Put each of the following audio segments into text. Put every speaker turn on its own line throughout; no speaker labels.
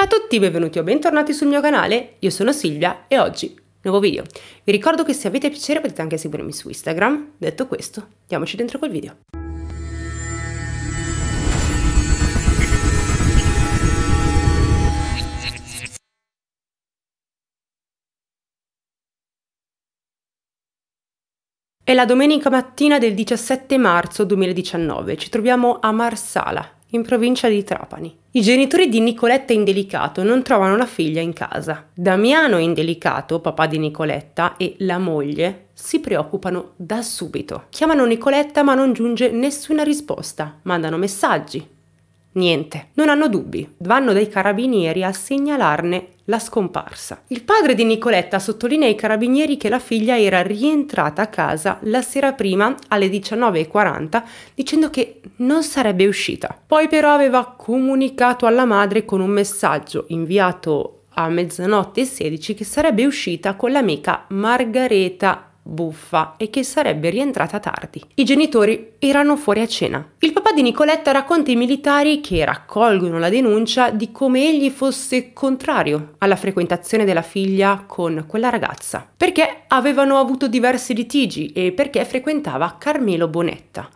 Ciao a tutti, benvenuti o bentornati sul mio canale, io sono Silvia e oggi nuovo video. Vi ricordo che se avete piacere potete anche seguirmi su Instagram, detto questo, diamoci dentro col video. È la domenica mattina del 17 marzo 2019, ci troviamo a Marsala, in provincia di Trapani. I genitori di Nicoletta Indelicato non trovano la figlia in casa. Damiano Indelicato, papà di Nicoletta, e la moglie si preoccupano da subito. Chiamano Nicoletta ma non giunge nessuna risposta. Mandano messaggi, Niente, non hanno dubbi, vanno dai carabinieri a segnalarne la scomparsa. Il padre di Nicoletta sottolinea ai carabinieri che la figlia era rientrata a casa la sera prima alle 19.40 dicendo che non sarebbe uscita. Poi però aveva comunicato alla madre con un messaggio inviato a mezzanotte e 16 che sarebbe uscita con l'amica Margareta buffa e che sarebbe rientrata tardi. I genitori erano fuori a cena. Il papà di Nicoletta racconta ai militari che raccolgono la denuncia di come egli fosse contrario alla frequentazione della figlia con quella ragazza, perché avevano avuto diversi litigi e perché frequentava Carmelo Bonetta,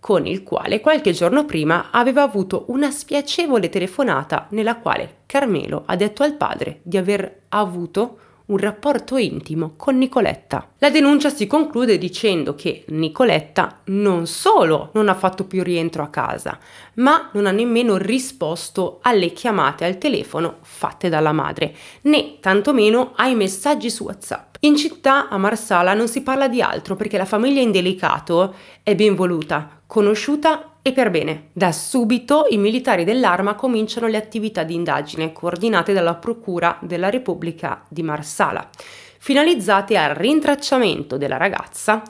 con il quale qualche giorno prima aveva avuto una spiacevole telefonata nella quale Carmelo ha detto al padre di aver avuto un rapporto intimo con Nicoletta. La denuncia si conclude dicendo che Nicoletta non solo non ha fatto più rientro a casa, ma non ha nemmeno risposto alle chiamate al telefono fatte dalla madre, né tantomeno ai messaggi su WhatsApp. In città, a Marsala, non si parla di altro perché la famiglia Indelicato è ben voluta, conosciuta e per bene. Da subito i militari dell'arma cominciano le attività di indagine coordinate dalla Procura della Repubblica di Marsala, finalizzate al rintracciamento della ragazza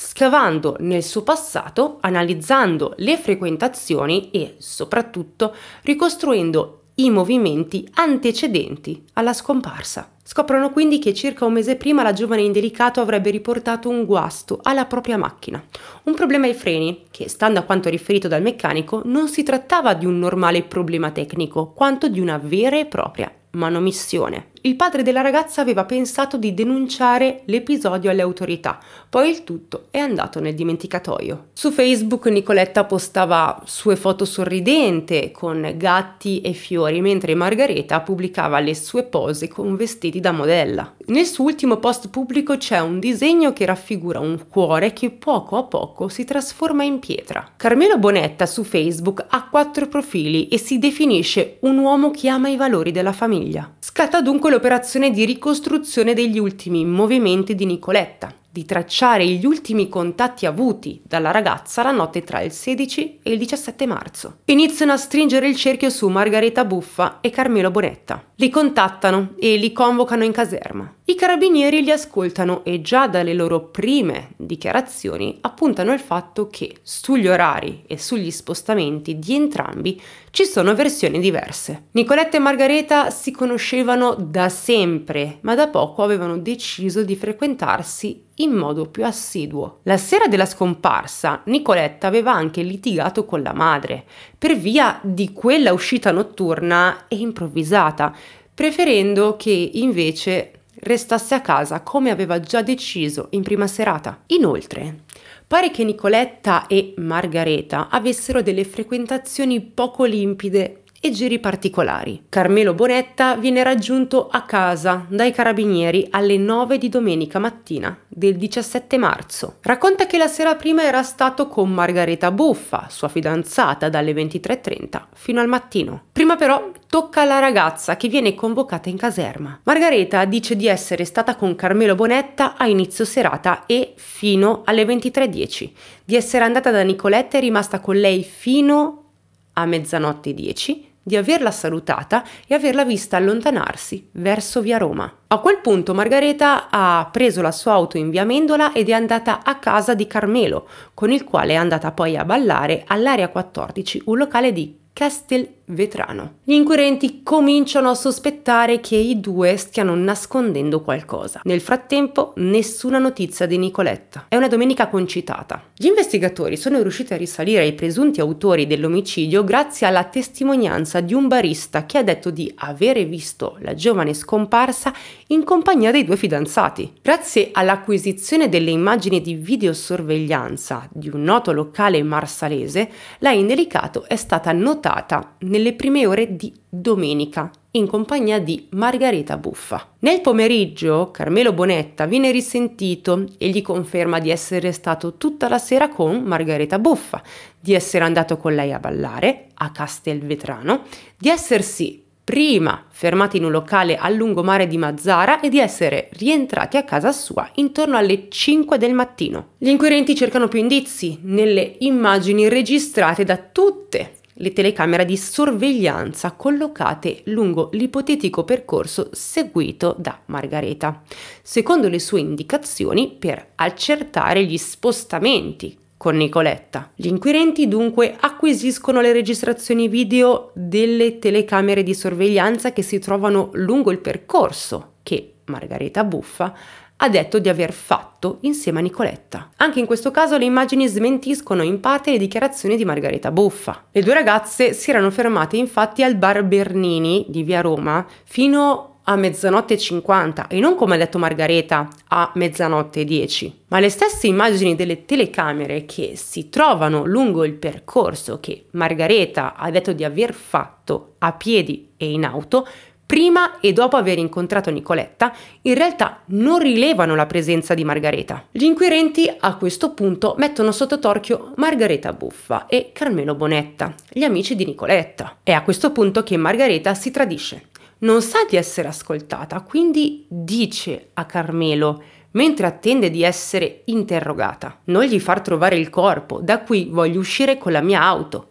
scavando nel suo passato, analizzando le frequentazioni e soprattutto ricostruendo i movimenti antecedenti alla scomparsa. Scoprono quindi che circa un mese prima la giovane indelicato avrebbe riportato un guasto alla propria macchina. Un problema ai freni, che stando a quanto riferito dal meccanico non si trattava di un normale problema tecnico, quanto di una vera e propria manomissione. Il padre della ragazza aveva pensato di denunciare l'episodio alle autorità, poi il tutto è andato nel dimenticatoio. Su Facebook Nicoletta postava sue foto sorridente con gatti e fiori, mentre Margareta pubblicava le sue pose con vestiti da modella. Nel suo ultimo post pubblico c'è un disegno che raffigura un cuore che poco a poco si trasforma in pietra. Carmelo Bonetta su Facebook ha quattro profili e si definisce un uomo che ama i valori della famiglia. Scatta dunque l'operazione di ricostruzione degli ultimi movimenti di Nicoletta, di tracciare gli ultimi contatti avuti dalla ragazza la notte tra il 16 e il 17 marzo. Iniziano a stringere il cerchio su Margherita Buffa e Carmelo Bonetta. Li contattano e li convocano in caserma. I carabinieri li ascoltano e già dalle loro prime dichiarazioni appuntano il fatto che sugli orari e sugli spostamenti di entrambi ci sono versioni diverse. Nicoletta e Margareta si conoscevano da sempre, ma da poco avevano deciso di frequentarsi in modo più assiduo. La sera della scomparsa Nicoletta aveva anche litigato con la madre per via di quella uscita notturna e improvvisata, preferendo che invece restasse a casa come aveva già deciso in prima serata. Inoltre, pare che Nicoletta e Margareta avessero delle frequentazioni poco limpide e giri particolari. Carmelo Bonetta viene raggiunto a casa dai carabinieri alle 9 di domenica mattina del 17 marzo. Racconta che la sera prima era stato con Margareta Buffa, sua fidanzata, dalle 23.30 fino al mattino. Prima però tocca alla ragazza che viene convocata in caserma. Margareta dice di essere stata con Carmelo Bonetta a inizio serata e fino alle 23.10, di essere andata da Nicoletta e rimasta con lei fino a mezzanotte 10 di averla salutata e averla vista allontanarsi verso via Roma. A quel punto Margareta ha preso la sua auto in via Mendola ed è andata a casa di Carmelo, con il quale è andata poi a ballare all'area 14, un locale di Castel vetrano. Gli inquirenti cominciano a sospettare che i due stiano nascondendo qualcosa. Nel frattempo nessuna notizia di Nicoletta. È una domenica concitata. Gli investigatori sono riusciti a risalire ai presunti autori dell'omicidio grazie alla testimonianza di un barista che ha detto di avere visto la giovane scomparsa in compagnia dei due fidanzati. Grazie all'acquisizione delle immagini di videosorveglianza di un noto locale marsalese, la indelicato è stata notata nel nelle prime ore di domenica in compagnia di Margherita Buffa. Nel pomeriggio Carmelo Bonetta viene risentito e gli conferma di essere stato tutta la sera con Margherita Buffa, di essere andato con lei a ballare a Castelvetrano, di essersi prima fermati in un locale al lungomare di Mazzara e di essere rientrati a casa sua intorno alle 5 del mattino. Gli inquirenti cercano più indizi nelle immagini registrate da tutte le telecamere di sorveglianza collocate lungo l'ipotetico percorso seguito da Margareta, secondo le sue indicazioni per accertare gli spostamenti con Nicoletta. Gli inquirenti dunque acquisiscono le registrazioni video delle telecamere di sorveglianza che si trovano lungo il percorso che Margareta Buffa ha detto di aver fatto insieme a Nicoletta. Anche in questo caso le immagini smentiscono in parte le dichiarazioni di Margherita Buffa. Le due ragazze si erano fermate infatti al bar Bernini di via Roma fino a mezzanotte 50 e non come ha detto Margareta a mezzanotte 10, ma le stesse immagini delle telecamere che si trovano lungo il percorso che Margareta ha detto di aver fatto a piedi e in auto prima e dopo aver incontrato Nicoletta, in realtà non rilevano la presenza di Margareta. Gli inquirenti a questo punto mettono sotto torchio Margareta Buffa e Carmelo Bonetta, gli amici di Nicoletta. È a questo punto che Margareta si tradisce. Non sa di essere ascoltata, quindi dice a Carmelo mentre attende di essere interrogata. Non gli far trovare il corpo, da qui voglio uscire con la mia auto,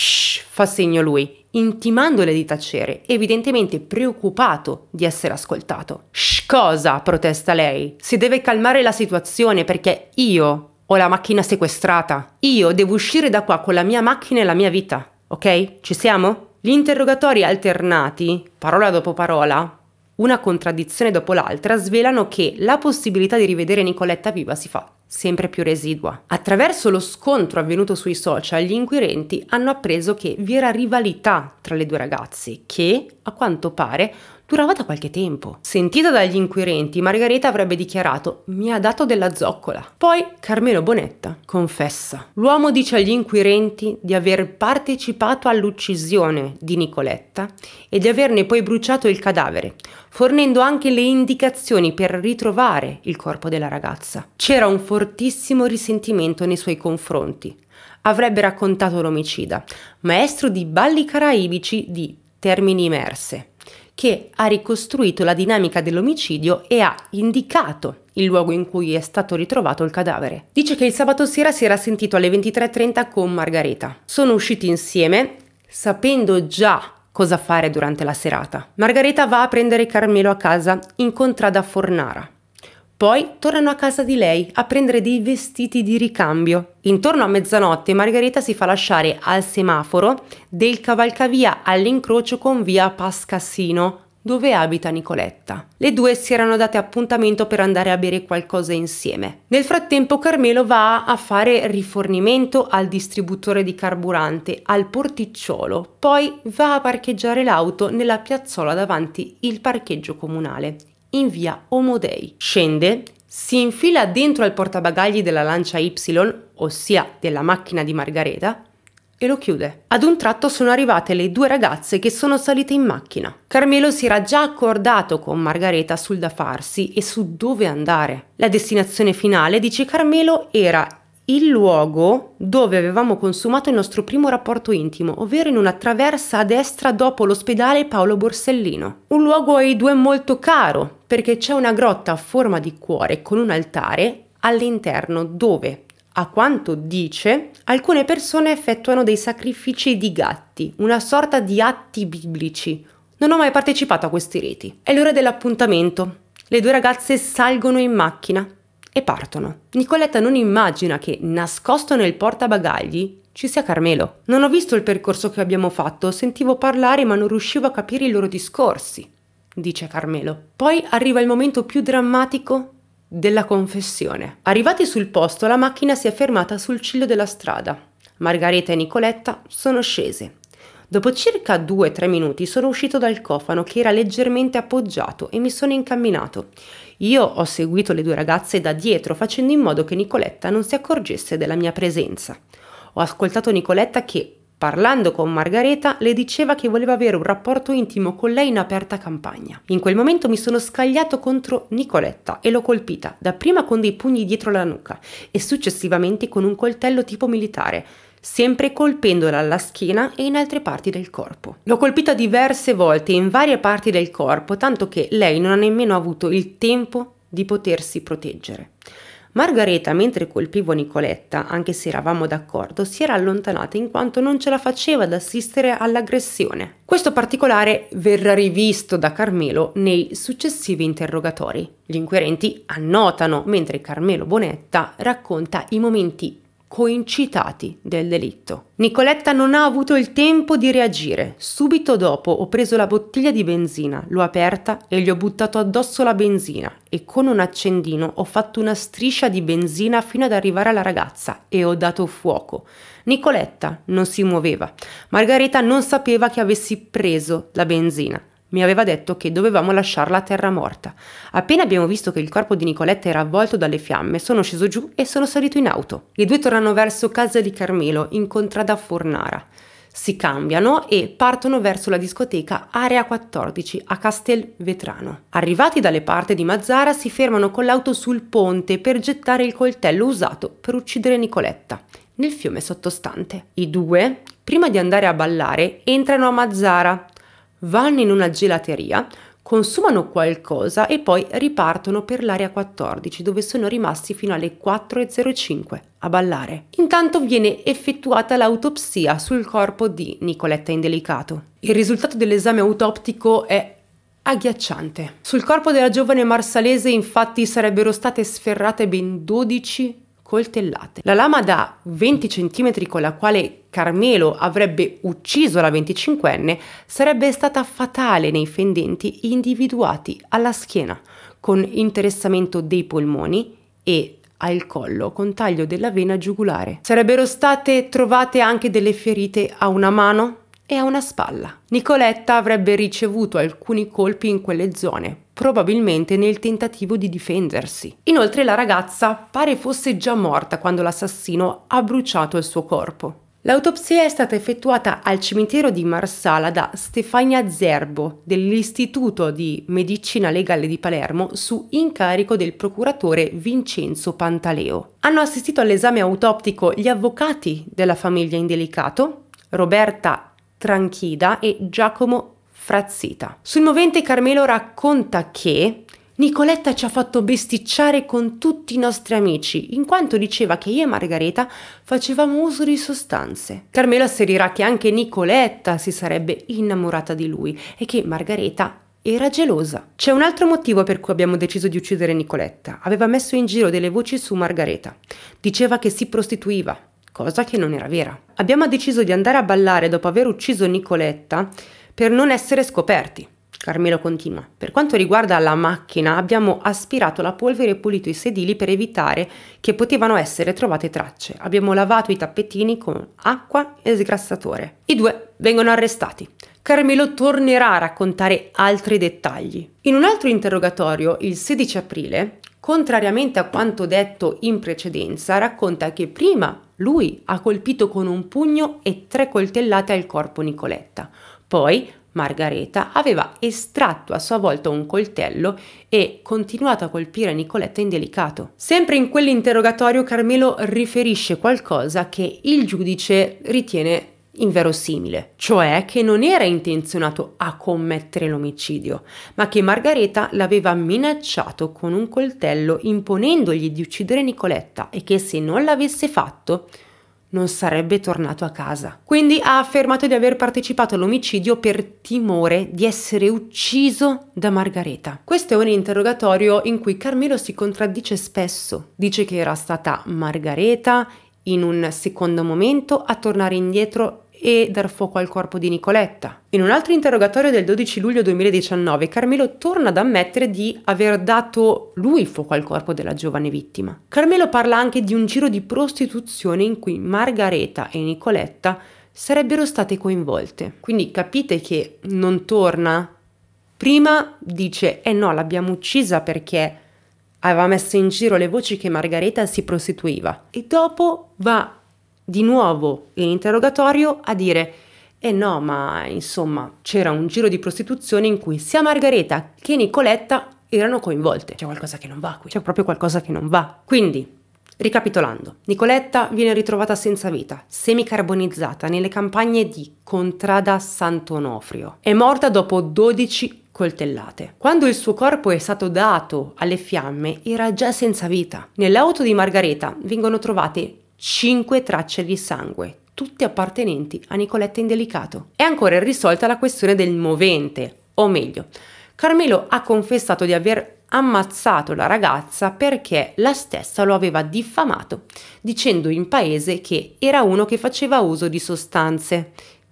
Shh, fa segno lui, intimandole di tacere, evidentemente preoccupato di essere ascoltato. Shh, cosa? protesta lei. Si deve calmare la situazione perché io ho la macchina sequestrata. Io devo uscire da qua con la mia macchina e la mia vita. Ok? Ci siamo? Gli interrogatori alternati, parola dopo parola, una contraddizione dopo l'altra, svelano che la possibilità di rivedere Nicoletta viva si fa sempre più residua. Attraverso lo scontro avvenuto sui social, gli inquirenti hanno appreso che vi era rivalità tra le due ragazze, che, a quanto pare, durava da qualche tempo. Sentita dagli inquirenti, Margherita avrebbe dichiarato mi ha dato della zoccola. Poi Carmelo Bonetta confessa. L'uomo dice agli inquirenti di aver partecipato all'uccisione di Nicoletta e di averne poi bruciato il cadavere, fornendo anche le indicazioni per ritrovare il corpo della ragazza. C'era un fortissimo risentimento nei suoi confronti. Avrebbe raccontato l'omicida, maestro di balli caraibici di Termini Imerse che ha ricostruito la dinamica dell'omicidio e ha indicato il luogo in cui è stato ritrovato il cadavere. Dice che il sabato sera si era sentito alle 23.30 con Margareta. Sono usciti insieme sapendo già cosa fare durante la serata. Margareta va a prendere Carmelo a casa, incontra da Fornara. Poi tornano a casa di lei a prendere dei vestiti di ricambio. Intorno a mezzanotte Margherita si fa lasciare al semaforo del cavalcavia all'incrocio con via Pascassino, dove abita Nicoletta. Le due si erano date appuntamento per andare a bere qualcosa insieme. Nel frattempo Carmelo va a fare rifornimento al distributore di carburante, al porticciolo, poi va a parcheggiare l'auto nella piazzola davanti il parcheggio comunale in via Omodei. Scende, si infila dentro al portabagagli della lancia Y, ossia della macchina di Margareta, e lo chiude. Ad un tratto sono arrivate le due ragazze che sono salite in macchina. Carmelo si era già accordato con Margareta sul da farsi e su dove andare. La destinazione finale, dice Carmelo, era il luogo dove avevamo consumato il nostro primo rapporto intimo, ovvero in una traversa a destra dopo l'ospedale Paolo Borsellino. Un luogo ai due molto caro, perché c'è una grotta a forma di cuore con un altare all'interno dove a quanto dice, alcune persone effettuano dei sacrifici di gatti, una sorta di atti biblici. Non ho mai partecipato a questi riti. È l'ora dell'appuntamento. Le due ragazze salgono in macchina e partono. Nicoletta non immagina che, nascosto nel portabagagli, ci sia Carmelo. Non ho visto il percorso che abbiamo fatto, sentivo parlare ma non riuscivo a capire i loro discorsi, dice Carmelo. Poi arriva il momento più drammatico della confessione. Arrivati sul posto, la macchina si è fermata sul ciglio della strada. Margareta e Nicoletta sono scese. Dopo circa 2-3 minuti sono uscito dal cofano che era leggermente appoggiato e mi sono incamminato. Io ho seguito le due ragazze da dietro facendo in modo che Nicoletta non si accorgesse della mia presenza. Ho ascoltato Nicoletta che, Parlando con Margareta, le diceva che voleva avere un rapporto intimo con lei in aperta campagna. In quel momento mi sono scagliato contro Nicoletta e l'ho colpita, dapprima con dei pugni dietro la nuca e successivamente con un coltello tipo militare sempre colpendola alla schiena e in altre parti del corpo. L'ho colpita diverse volte in varie parti del corpo, tanto che lei non ha nemmeno avuto il tempo di potersi proteggere. Margareta, mentre colpivo Nicoletta, anche se eravamo d'accordo, si era allontanata in quanto non ce la faceva ad assistere all'aggressione. Questo particolare verrà rivisto da Carmelo nei successivi interrogatori. Gli inquirenti annotano, mentre Carmelo Bonetta racconta i momenti coincitati del delitto. Nicoletta non ha avuto il tempo di reagire. Subito dopo ho preso la bottiglia di benzina, l'ho aperta e gli ho buttato addosso la benzina e con un accendino ho fatto una striscia di benzina fino ad arrivare alla ragazza e ho dato fuoco. Nicoletta non si muoveva. Margareta non sapeva che avessi preso la benzina mi aveva detto che dovevamo lasciarla a terra morta. Appena abbiamo visto che il corpo di Nicoletta era avvolto dalle fiamme, sono sceso giù e sono salito in auto. I due tornano verso casa di Carmelo, in contrada Fornara. Si cambiano e partono verso la discoteca Area 14 a Castel Vetrano. Arrivati dalle parti di Mazzara, si fermano con l'auto sul ponte per gettare il coltello usato per uccidere Nicoletta nel fiume sottostante. I due, prima di andare a ballare, entrano a Mazzara vanno in una gelateria, consumano qualcosa e poi ripartono per l'area 14 dove sono rimasti fino alle 4.05 a ballare. Intanto viene effettuata l'autopsia sul corpo di Nicoletta Indelicato. Il risultato dell'esame autoptico è agghiacciante. Sul corpo della giovane marsalese infatti sarebbero state sferrate ben 12 coltellate. La lama da 20 cm con la quale Carmelo avrebbe ucciso la 25enne sarebbe stata fatale nei fendenti individuati alla schiena, con interessamento dei polmoni e al collo con taglio della vena giugulare. Sarebbero state trovate anche delle ferite a una mano e a una spalla. Nicoletta avrebbe ricevuto alcuni colpi in quelle zone, probabilmente nel tentativo di difendersi. Inoltre la ragazza pare fosse già morta quando l'assassino ha bruciato il suo corpo. L'autopsia è stata effettuata al cimitero di Marsala da Stefania Zerbo dell'Istituto di Medicina Legale di Palermo su incarico del procuratore Vincenzo Pantaleo. Hanno assistito all'esame autoptico gli avvocati della famiglia Indelicato, Roberta Tranchida e Giacomo Frazzita. Sul movente Carmelo racconta che Nicoletta ci ha fatto besticciare con tutti i nostri amici, in quanto diceva che io e Margareta facevamo uso di sostanze. Carmelo asserirà che anche Nicoletta si sarebbe innamorata di lui e che Margareta era gelosa. C'è un altro motivo per cui abbiamo deciso di uccidere Nicoletta. Aveva messo in giro delle voci su Margareta. Diceva che si prostituiva, cosa che non era vera. Abbiamo deciso di andare a ballare dopo aver ucciso Nicoletta per non essere scoperti. Carmelo continua. Per quanto riguarda la macchina, abbiamo aspirato la polvere e pulito i sedili per evitare che potevano essere trovate tracce. Abbiamo lavato i tappetini con acqua e sgrassatore. I due vengono arrestati. Carmelo tornerà a raccontare altri dettagli. In un altro interrogatorio, il 16 aprile, contrariamente a quanto detto in precedenza, racconta che prima lui ha colpito con un pugno e tre coltellate al corpo Nicoletta. Poi Margareta aveva estratto a sua volta un coltello e continuato a colpire Nicoletta in delicato. Sempre in quell'interrogatorio Carmelo riferisce qualcosa che il giudice ritiene inverosimile, cioè che non era intenzionato a commettere l'omicidio, ma che Margareta l'aveva minacciato con un coltello imponendogli di uccidere Nicoletta e che se non l'avesse fatto non sarebbe tornato a casa. Quindi ha affermato di aver partecipato all'omicidio per timore di essere ucciso da Margareta. Questo è un interrogatorio in cui Carmelo si contraddice spesso. Dice che era stata Margareta in un secondo momento a tornare indietro e dar fuoco al corpo di Nicoletta. In un altro interrogatorio del 12 luglio 2019, Carmelo torna ad ammettere di aver dato lui fuoco al corpo della giovane vittima. Carmelo parla anche di un giro di prostituzione in cui Margareta e Nicoletta sarebbero state coinvolte. Quindi capite che non torna. Prima dice, eh no, l'abbiamo uccisa perché aveva messo in giro le voci che Margareta si prostituiva. E dopo va di nuovo in interrogatorio a dire e eh no, ma insomma, c'era un giro di prostituzione in cui sia Margareta che Nicoletta erano coinvolte. C'è qualcosa che non va qui, c'è proprio qualcosa che non va. Quindi, ricapitolando, Nicoletta viene ritrovata senza vita, semicarbonizzata nelle campagne di Contrada Sant'Onofrio. È morta dopo 12 coltellate. Quando il suo corpo è stato dato alle fiamme, era già senza vita. Nell'auto di Margareta vengono trovate 5 tracce di sangue, tutte appartenenti a Nicoletta Indelicato. È ancora irrisolta la questione del movente, o meglio, Carmelo ha confessato di aver ammazzato la ragazza perché la stessa lo aveva diffamato, dicendo in paese che era uno che faceva uso di sostanze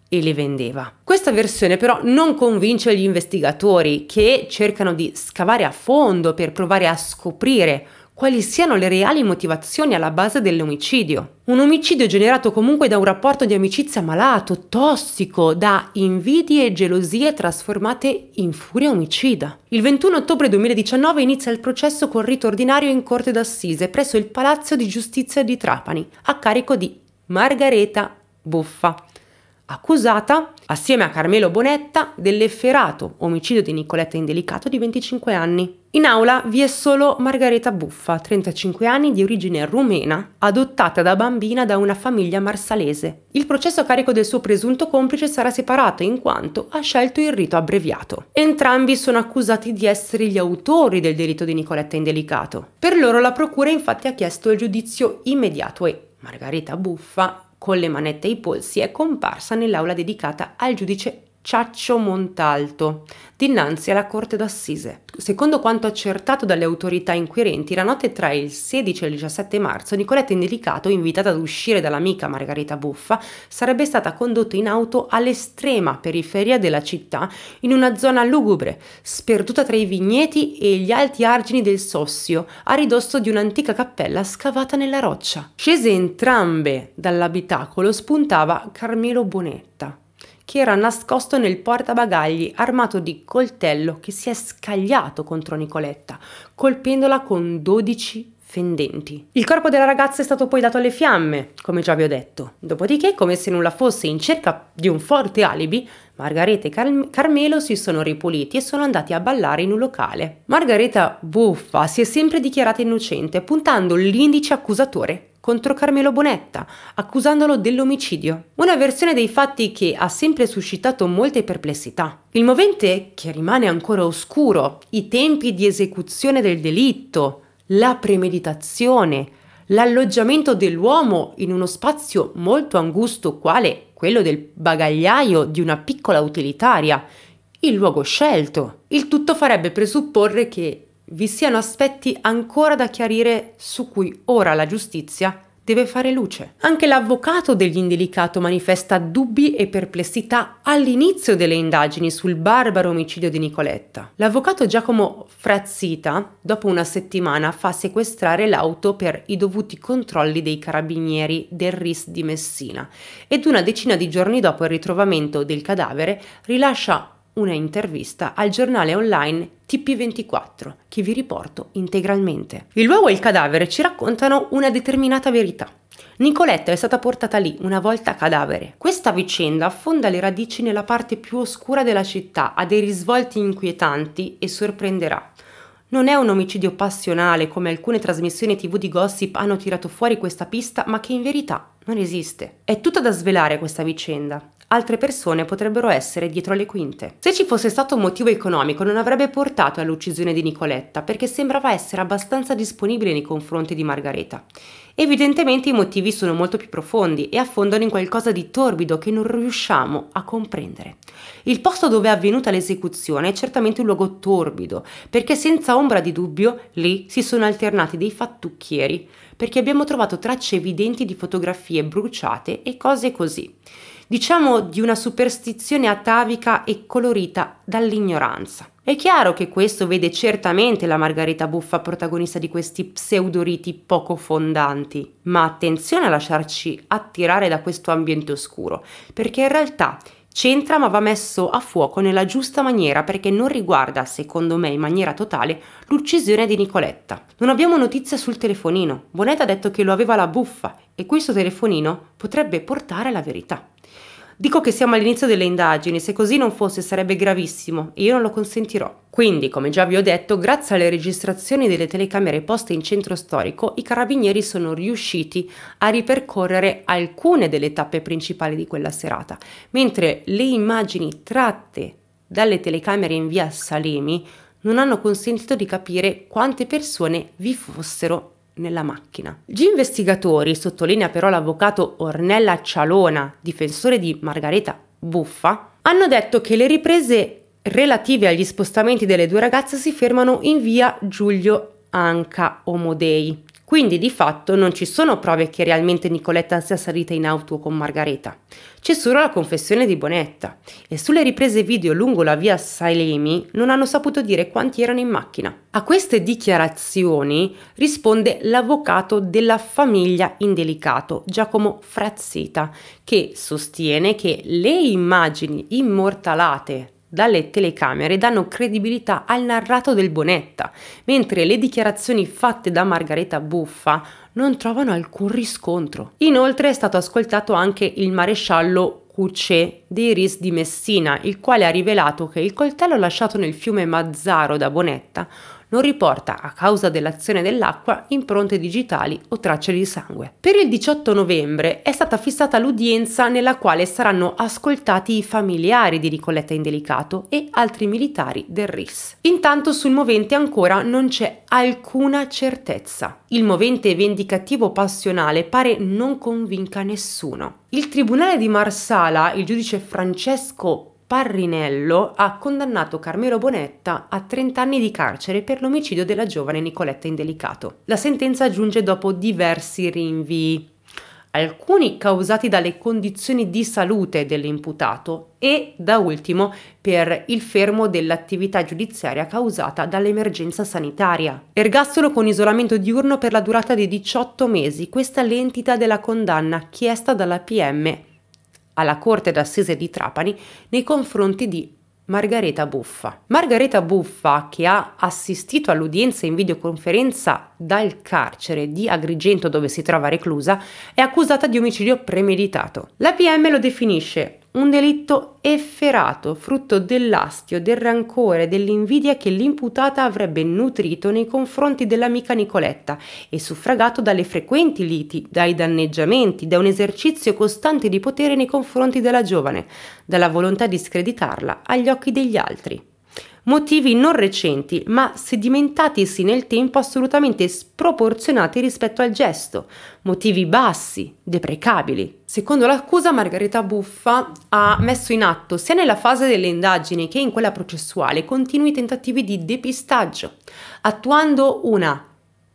e le vendeva. Questa versione però non convince gli investigatori che cercano di scavare a fondo per provare a scoprire quali siano le reali motivazioni alla base dell'omicidio. Un omicidio generato comunque da un rapporto di amicizia malato, tossico, da invidie e gelosie trasformate in furia omicida. Il 21 ottobre 2019 inizia il processo con rito ordinario in corte d'assise presso il Palazzo di Giustizia di Trapani, a carico di Margareta Buffa accusata assieme a Carmelo Bonetta dell'efferato omicidio di Nicoletta Indelicato di 25 anni. In aula vi è solo Margareta Buffa, 35 anni di origine rumena, adottata da bambina da una famiglia marsalese. Il processo a carico del suo presunto complice sarà separato in quanto ha scelto il rito abbreviato. Entrambi sono accusati di essere gli autori del delitto di Nicoletta Indelicato. Per loro la procura infatti ha chiesto il giudizio immediato e Margareta Buffa con le manette ai polsi, è comparsa nell'aula dedicata al giudice Ciaccio Montalto, dinanzi alla Corte d'Assise. Secondo quanto accertato dalle autorità inquirenti, la notte tra il 16 e il 17 marzo Nicoletta Indelicato, invitata ad uscire dall'amica Margherita Buffa, sarebbe stata condotta in auto all'estrema periferia della città, in una zona lugubre, sperduta tra i vigneti e gli alti argini del Sossio, a ridosso di un'antica cappella scavata nella roccia. Scese entrambe dall'abitacolo spuntava Carmelo Bonetta che era nascosto nel portabagagli armato di coltello che si è scagliato contro Nicoletta, colpendola con 12 fendenti. Il corpo della ragazza è stato poi dato alle fiamme, come già vi ho detto. Dopodiché, come se nulla fosse in cerca di un forte alibi, Margareta e Car Carmelo si sono ripuliti e sono andati a ballare in un locale. Margareta, buffa, si è sempre dichiarata innocente, puntando l'indice accusatore contro Carmelo Bonetta, accusandolo dell'omicidio. Una versione dei fatti che ha sempre suscitato molte perplessità. Il movente, che rimane ancora oscuro, i tempi di esecuzione del delitto, la premeditazione, l'alloggiamento dell'uomo in uno spazio molto angusto quale quello del bagagliaio di una piccola utilitaria, il luogo scelto. Il tutto farebbe presupporre che vi siano aspetti ancora da chiarire su cui ora la giustizia deve fare luce. Anche l'avvocato degli indelicato manifesta dubbi e perplessità all'inizio delle indagini sul barbaro omicidio di Nicoletta. L'avvocato Giacomo Frazzita, dopo una settimana, fa sequestrare l'auto per i dovuti controlli dei carabinieri del RIS di Messina ed una decina di giorni dopo il ritrovamento del cadavere rilascia una intervista al giornale online TP24 che vi riporto integralmente. Il luogo e il cadavere ci raccontano una determinata verità. Nicoletta è stata portata lì una volta cadavere. Questa vicenda affonda le radici nella parte più oscura della città, ha dei risvolti inquietanti e sorprenderà. Non è un omicidio passionale come alcune trasmissioni tv di gossip hanno tirato fuori questa pista, ma che in verità non esiste. È tutta da svelare questa vicenda altre persone potrebbero essere dietro le quinte. Se ci fosse stato un motivo economico non avrebbe portato all'uccisione di Nicoletta perché sembrava essere abbastanza disponibile nei confronti di Margareta. Evidentemente i motivi sono molto più profondi e affondano in qualcosa di torbido che non riusciamo a comprendere. Il posto dove è avvenuta l'esecuzione è certamente un luogo torbido, perché senza ombra di dubbio lì si sono alternati dei fattucchieri, perché abbiamo trovato tracce evidenti di fotografie bruciate e cose così diciamo di una superstizione atavica e colorita dall'ignoranza. È chiaro che questo vede certamente la Margherita Buffa protagonista di questi pseudoriti poco fondanti, ma attenzione a lasciarci attirare da questo ambiente oscuro, perché in realtà c'entra ma va messo a fuoco nella giusta maniera perché non riguarda, secondo me in maniera totale, l'uccisione di Nicoletta. Non abbiamo notizia sul telefonino. Bonetta ha detto che lo aveva la buffa e questo telefonino potrebbe portare alla verità. Dico che siamo all'inizio delle indagini, se così non fosse sarebbe gravissimo e io non lo consentirò. Quindi, come già vi ho detto, grazie alle registrazioni delle telecamere poste in centro storico, i carabinieri sono riusciti a ripercorrere alcune delle tappe principali di quella serata, mentre le immagini tratte dalle telecamere in via Salemi non hanno consentito di capire quante persone vi fossero nella macchina. Gli investigatori, sottolinea però l'avvocato Ornella Cialona, difensore di Margareta Buffa, hanno detto che le riprese relative agli spostamenti delle due ragazze si fermano in via Giulio Anca Omodei, quindi di fatto non ci sono prove che realmente Nicoletta sia salita in auto con Margareta. C'è solo la confessione di Bonetta e sulle riprese video lungo la via Salemi non hanno saputo dire quanti erano in macchina. A queste dichiarazioni risponde l'avvocato della famiglia indelicato, Giacomo Frazzita, che sostiene che le immagini immortalate dalle telecamere danno credibilità al narrato del Bonetta, mentre le dichiarazioni fatte da Margareta Buffa non trovano alcun riscontro. Inoltre è stato ascoltato anche il maresciallo Cucce dei RIS di Messina, il quale ha rivelato che il coltello lasciato nel fiume Mazzaro da Bonetta non riporta, a causa dell'azione dell'acqua, impronte digitali o tracce di sangue. Per il 18 novembre è stata fissata l'udienza nella quale saranno ascoltati i familiari di Nicoletta Indelicato e altri militari del RIS. Intanto sul movente ancora non c'è alcuna certezza. Il movente vendicativo passionale pare non convinca nessuno. Il tribunale di Marsala, il giudice Francesco Parrinello ha condannato Carmelo Bonetta a 30 anni di carcere per l'omicidio della giovane Nicoletta Indelicato. La sentenza giunge dopo diversi rinvii, alcuni causati dalle condizioni di salute dell'imputato e, da ultimo, per il fermo dell'attività giudiziaria causata dall'emergenza sanitaria. Ergastolo con isolamento diurno per la durata di 18 mesi, questa è l'entità della condanna chiesta dalla PM alla Corte d'Assise di Trapani nei confronti di Margareta Buffa. Margareta Buffa, che ha assistito all'udienza in videoconferenza dal carcere di Agrigento dove si trova reclusa, è accusata di omicidio premeditato. La PM lo definisce un delitto efferato, frutto dell'astio, del rancore, dell'invidia che l'imputata avrebbe nutrito nei confronti dell'amica Nicoletta e suffragato dalle frequenti liti, dai danneggiamenti, da un esercizio costante di potere nei confronti della giovane, dalla volontà di screditarla agli occhi degli altri motivi non recenti ma sedimentatisi nel tempo assolutamente sproporzionati rispetto al gesto, motivi bassi, deprecabili. Secondo l'accusa, Margherita Buffa ha messo in atto sia nella fase delle indagini che in quella processuale continui tentativi di depistaggio, attuando una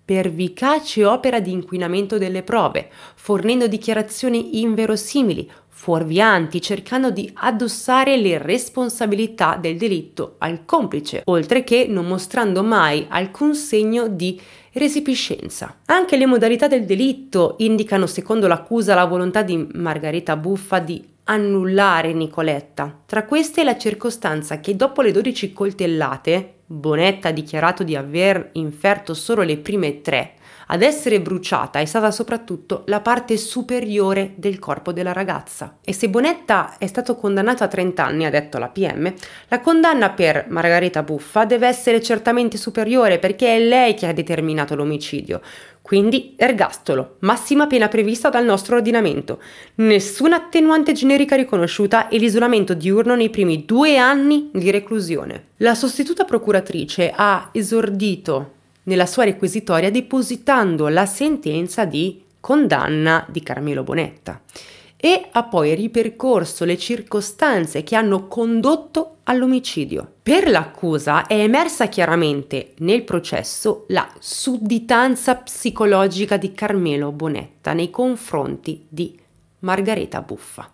pervicace opera di inquinamento delle prove, fornendo dichiarazioni inverosimili, fuorvianti, cercando di addossare le responsabilità del delitto al complice, oltre che non mostrando mai alcun segno di resipiscenza. Anche le modalità del delitto indicano, secondo l'accusa, la volontà di Margherita Buffa di annullare Nicoletta. Tra queste la circostanza che dopo le 12 coltellate, Bonetta ha dichiarato di aver inferto solo le prime tre, ad essere bruciata è stata soprattutto la parte superiore del corpo della ragazza. E se Bonetta è stato condannato a 30 anni, ha detto la PM, la condanna per Margherita Buffa deve essere certamente superiore perché è lei che ha determinato l'omicidio. Quindi ergastolo, massima pena prevista dal nostro ordinamento. Nessuna attenuante generica riconosciuta e l'isolamento diurno nei primi due anni di reclusione. La sostituta procuratrice ha esordito nella sua requisitoria depositando la sentenza di condanna di Carmelo Bonetta e ha poi ripercorso le circostanze che hanno condotto all'omicidio. Per l'accusa è emersa chiaramente nel processo la sudditanza psicologica di Carmelo Bonetta nei confronti di Margareta Buffa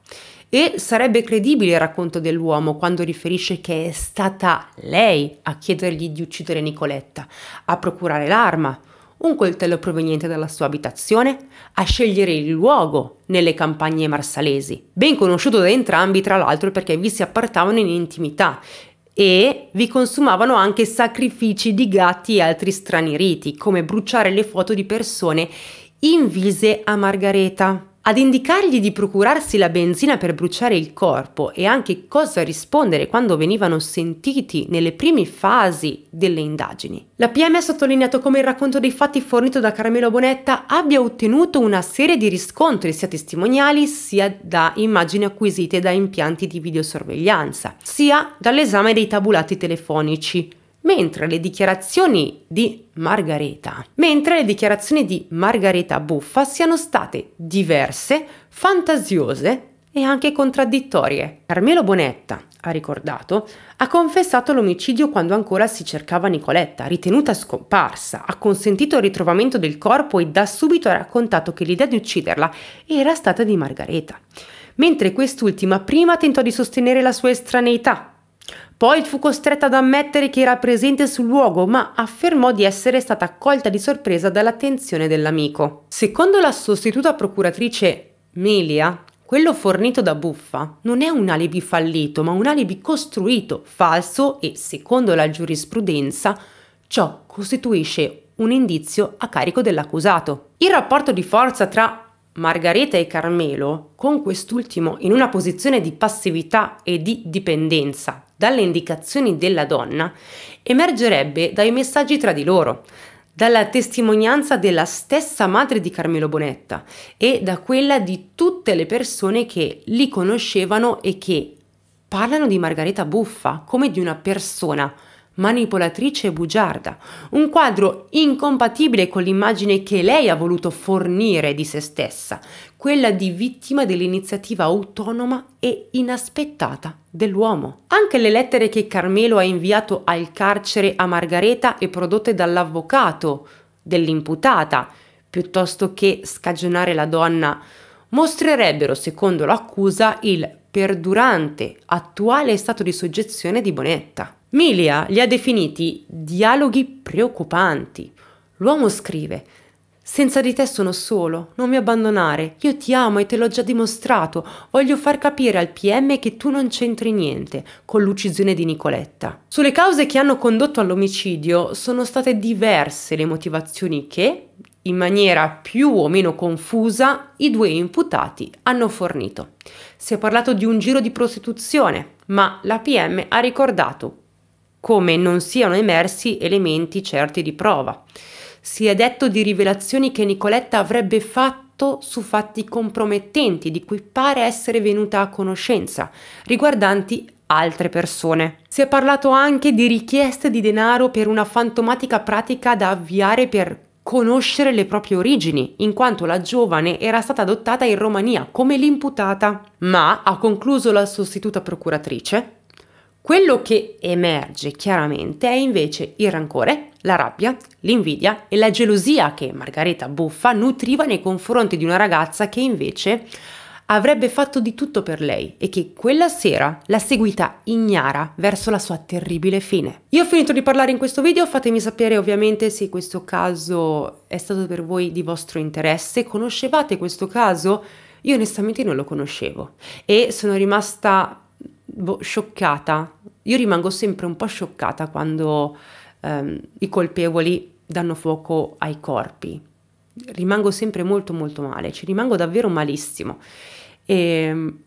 e sarebbe credibile il racconto dell'uomo quando riferisce che è stata lei a chiedergli di uccidere Nicoletta, a procurare l'arma, un coltello proveniente dalla sua abitazione, a scegliere il luogo nelle campagne marsalesi, ben conosciuto da entrambi tra l'altro perché vi si appartavano in intimità e vi consumavano anche sacrifici di gatti e altri strani riti, come bruciare le foto di persone invise a Margareta ad indicargli di procurarsi la benzina per bruciare il corpo e anche cosa rispondere quando venivano sentiti nelle prime fasi delle indagini. La PM ha sottolineato come il racconto dei fatti fornito da Carmelo Bonetta abbia ottenuto una serie di riscontri sia testimoniali sia da immagini acquisite da impianti di videosorveglianza, sia dall'esame dei tabulati telefonici mentre le dichiarazioni di Margareta, mentre le dichiarazioni di Margareta Buffa siano state diverse, fantasiose e anche contraddittorie. Carmelo Bonetta, ha ricordato, ha confessato l'omicidio quando ancora si cercava Nicoletta, ritenuta scomparsa, ha consentito il ritrovamento del corpo e da subito ha raccontato che l'idea di ucciderla era stata di Margareta, mentre quest'ultima prima tentò di sostenere la sua estraneità poi fu costretta ad ammettere che era presente sul luogo, ma affermò di essere stata colta di sorpresa dall'attenzione dell'amico. Secondo la sostituta procuratrice Melia, quello fornito da Buffa non è un alibi fallito, ma un alibi costruito, falso e, secondo la giurisprudenza, ciò costituisce un indizio a carico dell'accusato. Il rapporto di forza tra Margareta e Carmelo, con quest'ultimo in una posizione di passività e di dipendenza dalle indicazioni della donna emergerebbe dai messaggi tra di loro, dalla testimonianza della stessa madre di Carmelo Bonetta e da quella di tutte le persone che li conoscevano e che parlano di Margherita Buffa come di una persona manipolatrice e bugiarda, un quadro incompatibile con l'immagine che lei ha voluto fornire di se stessa, quella di vittima dell'iniziativa autonoma e inaspettata dell'uomo. Anche le lettere che Carmelo ha inviato al carcere a Margareta e prodotte dall'avvocato dell'imputata, piuttosto che scagionare la donna, mostrerebbero, secondo l'accusa, il perdurante attuale stato di soggezione di Bonetta. Milia li ha definiti dialoghi preoccupanti. L'uomo scrive senza di te sono solo, non mi abbandonare, io ti amo e te l'ho già dimostrato, voglio far capire al PM che tu non c'entri niente con l'uccisione di Nicoletta. Sulle cause che hanno condotto all'omicidio sono state diverse le motivazioni che, in maniera più o meno confusa, i due imputati hanno fornito. Si è parlato di un giro di prostituzione, ma la PM ha ricordato come non siano emersi elementi certi di prova. Si è detto di rivelazioni che Nicoletta avrebbe fatto su fatti compromettenti di cui pare essere venuta a conoscenza, riguardanti altre persone. Si è parlato anche di richieste di denaro per una fantomatica pratica da avviare per conoscere le proprie origini, in quanto la giovane era stata adottata in Romania come l'imputata, ma, ha concluso la sostituta procuratrice, quello che emerge chiaramente è invece il rancore, la rabbia, l'invidia e la gelosia che Margareta Buffa nutriva nei confronti di una ragazza che invece avrebbe fatto di tutto per lei e che quella sera l'ha seguita ignara verso la sua terribile fine. Io ho finito di parlare in questo video, fatemi sapere ovviamente se questo caso è stato per voi di vostro interesse, conoscevate questo caso? Io onestamente non lo conoscevo e sono rimasta boh, scioccata io rimango sempre un po' scioccata quando ehm, i colpevoli danno fuoco ai corpi. Rimango sempre molto molto male, ci rimango davvero malissimo. E ehm,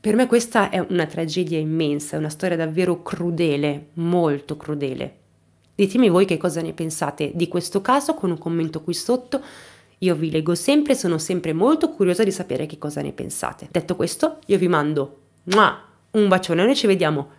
per me questa è una tragedia immensa, è una storia davvero crudele, molto crudele. Ditemi voi che cosa ne pensate di questo caso con un commento qui sotto. Io vi leggo sempre, sono sempre molto curiosa di sapere che cosa ne pensate. Detto questo, io vi mando un bacione e ci vediamo